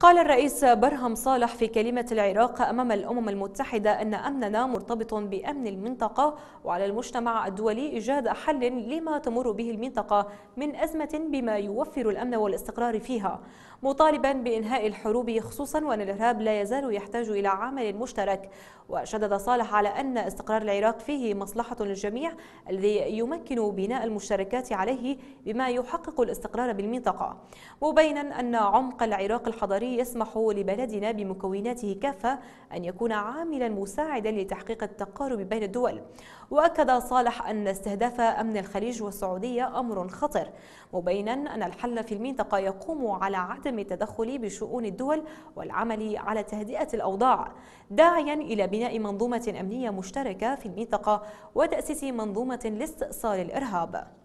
قال الرئيس برهم صالح في كلمة العراق أمام الأمم المتحدة أن أمننا مرتبط بأمن المنطقة وعلى المجتمع الدولي إيجاد حل لما تمر به المنطقة من أزمة بما يوفر الأمن والاستقرار فيها مطالبا بإنهاء الحروب خصوصا وأن الإرهاب لا يزال يحتاج إلى عمل مشترك وشدد صالح على أن استقرار العراق فيه مصلحة للجميع الذي يمكن بناء المشتركات عليه بما يحقق الاستقرار بالمنطقة مبينا أن عمق العراق الحضاري الحضري يسمح لبلدنا بمكوناته كافة أن يكون عاملا مساعدا لتحقيق التقارب بين الدول وأكد صالح أن استهداف أمن الخليج والسعودية أمر خطر مبينا أن الحل في المنطقة يقوم على عدم التدخل بشؤون الدول والعمل على تهدئة الأوضاع داعيا إلى بناء منظومة أمنية مشتركة في المنطقة وتأسيس منظومة لاستئصال الإرهاب